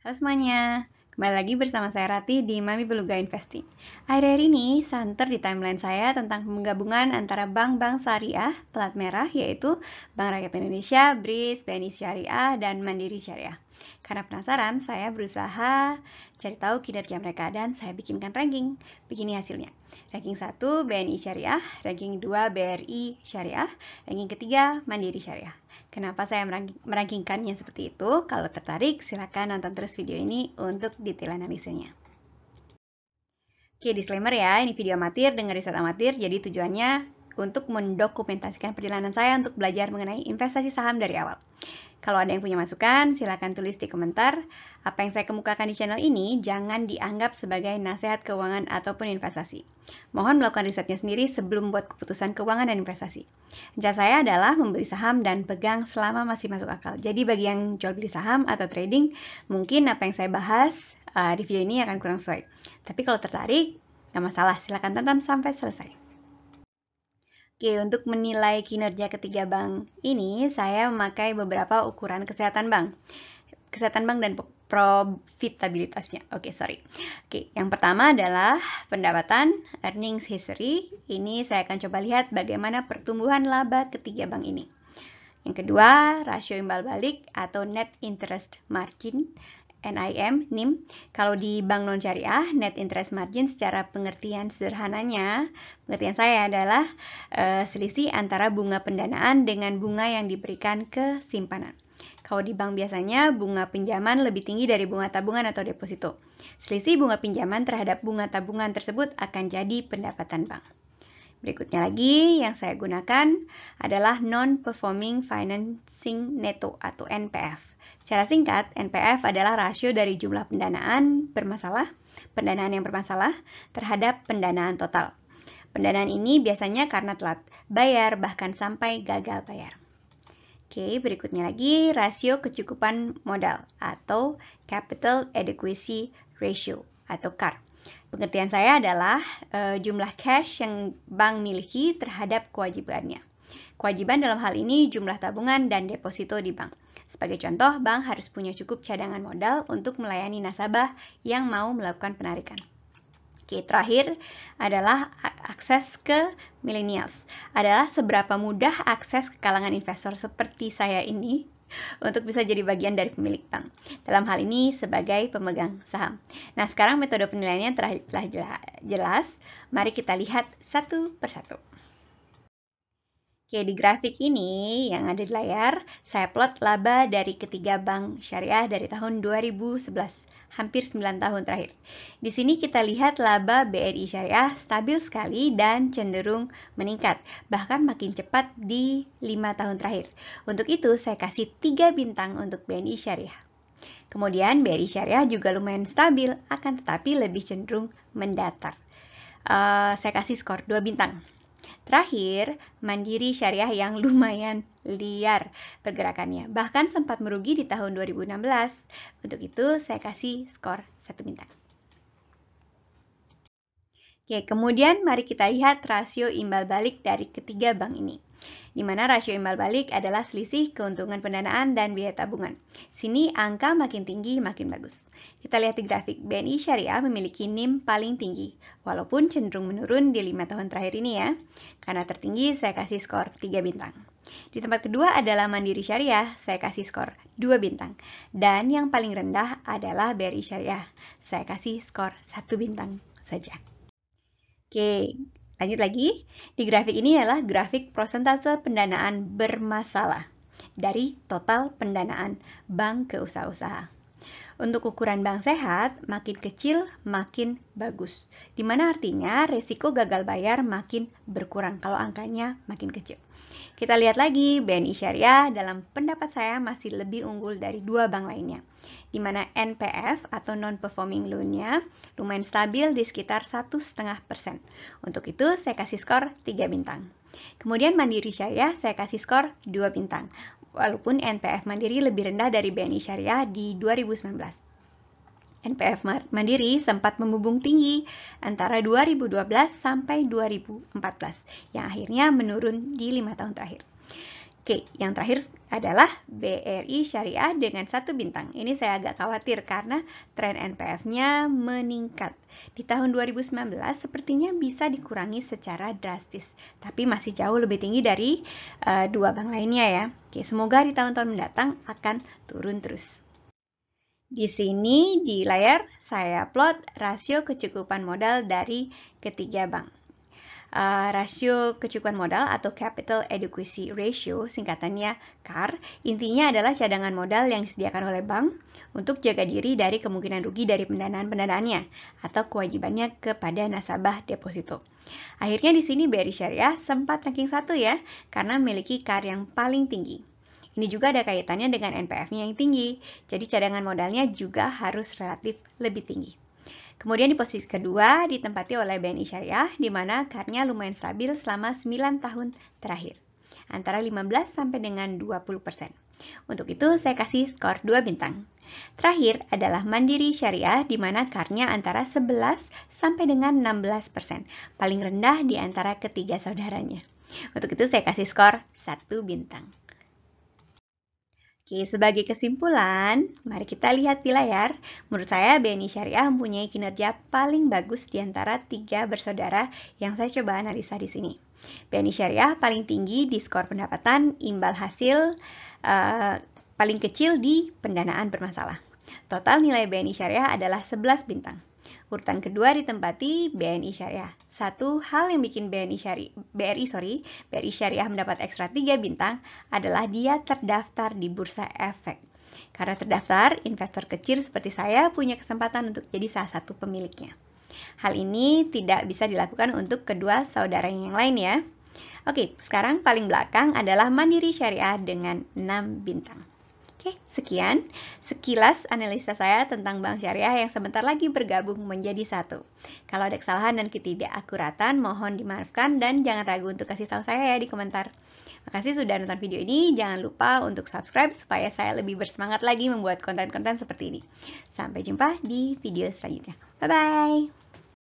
Halo semuanya, kembali lagi bersama saya Rati di Mami Beluga Investing. Akhir-akhir ini santer di timeline saya tentang penggabungan antara bank-bank syariah pelat merah yaitu Bank Rakyat Indonesia, BRIS, BNI Syariah, dan Mandiri Syariah. Karena penasaran, saya berusaha cari tahu kinerja mereka dan saya bikinkan ranking. Begini hasilnya. Ranking 1 BNI Syariah, ranking 2 BRI Syariah, ranking ketiga Mandiri Syariah. Kenapa saya merankingkannya seperti itu? Kalau tertarik, silakan nonton terus video ini untuk detail analisanya. Oke, disclaimer ya, ini video amatir dengan riset amatir, jadi tujuannya untuk mendokumentasikan perjalanan saya untuk belajar mengenai investasi saham dari awal. Kalau ada yang punya masukan, silakan tulis di komentar. Apa yang saya kemukakan di channel ini jangan dianggap sebagai nasihat keuangan ataupun investasi. Mohon melakukan risetnya sendiri sebelum buat keputusan keuangan dan investasi. Rencana saya adalah membeli saham dan pegang selama masih masuk akal. Jadi bagi yang jual beli saham atau trading, mungkin apa yang saya bahas uh, di video ini akan kurang sesuai. Tapi kalau tertarik, nggak masalah, silakan tonton sampai selesai. Oke, untuk menilai kinerja ketiga bank ini, saya memakai beberapa ukuran kesehatan bank. Kesehatan bank dan profitabilitasnya. Oke, okay, sorry. Oke, okay, yang pertama adalah pendapatan earnings history. Ini saya akan coba lihat bagaimana pertumbuhan laba ketiga bank ini. Yang kedua, rasio imbal balik atau net interest margin. NIM, NIM. Kalau di bank non syariah, net interest margin secara pengertian sederhananya, pengertian saya adalah e, selisih antara bunga pendanaan dengan bunga yang diberikan ke simpanan. Kalau di bank biasanya bunga pinjaman lebih tinggi dari bunga tabungan atau deposito. Selisih bunga pinjaman terhadap bunga tabungan tersebut akan jadi pendapatan bank. Berikutnya lagi yang saya gunakan adalah non-performing financing neto atau NPF. Secara singkat, NPF adalah rasio dari jumlah pendanaan bermasalah, pendanaan yang bermasalah terhadap pendanaan total. Pendanaan ini biasanya karena telat bayar bahkan sampai gagal bayar. Oke, berikutnya lagi rasio kecukupan modal atau capital adequacy ratio atau CAR. Pengertian saya adalah e, jumlah cash yang bank miliki terhadap kewajibannya. Kewajiban dalam hal ini jumlah tabungan dan deposito di bank. Sebagai contoh, bank harus punya cukup cadangan modal untuk melayani nasabah yang mau melakukan penarikan. Oke, terakhir adalah akses ke millennials. Adalah seberapa mudah akses ke kalangan investor seperti saya ini untuk bisa jadi bagian dari pemilik bank. Dalam hal ini sebagai pemegang saham. Nah, sekarang metode penilaiannya telah jelas. Mari kita lihat satu persatu. Oke, di grafik ini yang ada di layar, saya plot laba dari ketiga bank syariah dari tahun 2011, hampir 9 tahun terakhir. Di sini kita lihat laba BRI Syariah stabil sekali dan cenderung meningkat, bahkan makin cepat di 5 tahun terakhir. Untuk itu, saya kasih 3 bintang untuk BNI Syariah. Kemudian BRI Syariah juga lumayan stabil, akan tetapi lebih cenderung mendatar. Uh, saya kasih skor 2 bintang Terakhir, Mandiri Syariah yang lumayan liar pergerakannya, bahkan sempat merugi di tahun 2016. Untuk itu, saya kasih skor satu bintang. Oke, kemudian mari kita lihat rasio imbal balik dari ketiga bank ini di mana rasio imbal balik adalah selisih keuntungan pendanaan dan biaya tabungan. Sini angka makin tinggi makin bagus. Kita lihat di grafik, BNI Syariah memiliki NIM paling tinggi, walaupun cenderung menurun di 5 tahun terakhir ini ya. Karena tertinggi, saya kasih skor 3 bintang. Di tempat kedua adalah Mandiri Syariah, saya kasih skor 2 bintang. Dan yang paling rendah adalah BRI Syariah, saya kasih skor 1 bintang saja. Oke, Lanjut lagi, di grafik ini adalah grafik prosentase pendanaan bermasalah dari total pendanaan bank ke usaha-usaha. Untuk ukuran bank sehat, makin kecil makin bagus. Dimana artinya resiko gagal bayar makin berkurang kalau angkanya makin kecil. Kita lihat lagi, BNI Syariah dalam pendapat saya masih lebih unggul dari dua bank lainnya, Dimana NPF atau non-performing loan-nya lumayan stabil di sekitar 1,5%. Untuk itu, saya kasih skor 3 bintang. Kemudian Mandiri Syariah saya kasih skor 2 bintang walaupun NPF Mandiri lebih rendah dari BNI Syariah di 2019. NPF Mandiri sempat membubung tinggi antara 2012 sampai 2014 yang akhirnya menurun di lima tahun terakhir. Oke, yang terakhir adalah BRI Syariah dengan satu bintang. Ini saya agak khawatir karena tren NPF-nya meningkat. Di tahun 2019 sepertinya bisa dikurangi secara drastis, tapi masih jauh lebih tinggi dari uh, dua bank lainnya ya. Oke, semoga di tahun-tahun mendatang akan turun terus. Di sini di layar saya plot rasio kecukupan modal dari ketiga bank. Eh, rasio kecukupan modal atau capital adequacy ratio, singkatannya CAR, intinya adalah cadangan modal yang disediakan oleh bank untuk jaga diri dari kemungkinan rugi dari pendanaan-pendanaannya atau kewajibannya kepada nasabah deposito. Akhirnya di sini BRI Syariah sempat ranking satu ya, karena memiliki CAR yang paling tinggi. Ini juga ada kaitannya dengan NPF-nya yang tinggi, jadi cadangan modalnya juga harus relatif lebih tinggi. Kemudian di posisi kedua ditempati oleh BNI Syariah di mana karnya lumayan stabil selama 9 tahun terakhir. Antara 15 sampai dengan 20%. persen. Untuk itu saya kasih skor 2 bintang. Terakhir adalah Mandiri Syariah di mana karnya antara 11 sampai dengan 16%, persen, paling rendah di antara ketiga saudaranya. Untuk itu saya kasih skor 1 bintang. Oke, sebagai kesimpulan, mari kita lihat di layar. Menurut saya, BNI Syariah mempunyai kinerja paling bagus di antara tiga bersaudara yang saya coba analisa di sini. BNI Syariah paling tinggi di skor pendapatan, imbal hasil, uh, paling kecil di pendanaan bermasalah. Total nilai BNI Syariah adalah 11 bintang. Urutan kedua ditempati BNI Syariah. Satu hal yang bikin BNI Syariah, BRI sorry, BRI Syariah mendapat ekstra 3 bintang adalah dia terdaftar di Bursa Efek. Karena terdaftar, investor kecil seperti saya punya kesempatan untuk jadi salah satu pemiliknya. Hal ini tidak bisa dilakukan untuk kedua saudara yang lain ya. Oke, sekarang paling belakang adalah Mandiri Syariah dengan 6 bintang. Oke, sekian sekilas analisa saya tentang bank syariah yang sebentar lagi bergabung menjadi satu. Kalau ada kesalahan dan ketidakakuratan, mohon dimaafkan dan jangan ragu untuk kasih tahu saya ya di komentar. Makasih sudah nonton video ini, jangan lupa untuk subscribe supaya saya lebih bersemangat lagi membuat konten-konten seperti ini. Sampai jumpa di video selanjutnya. Bye-bye!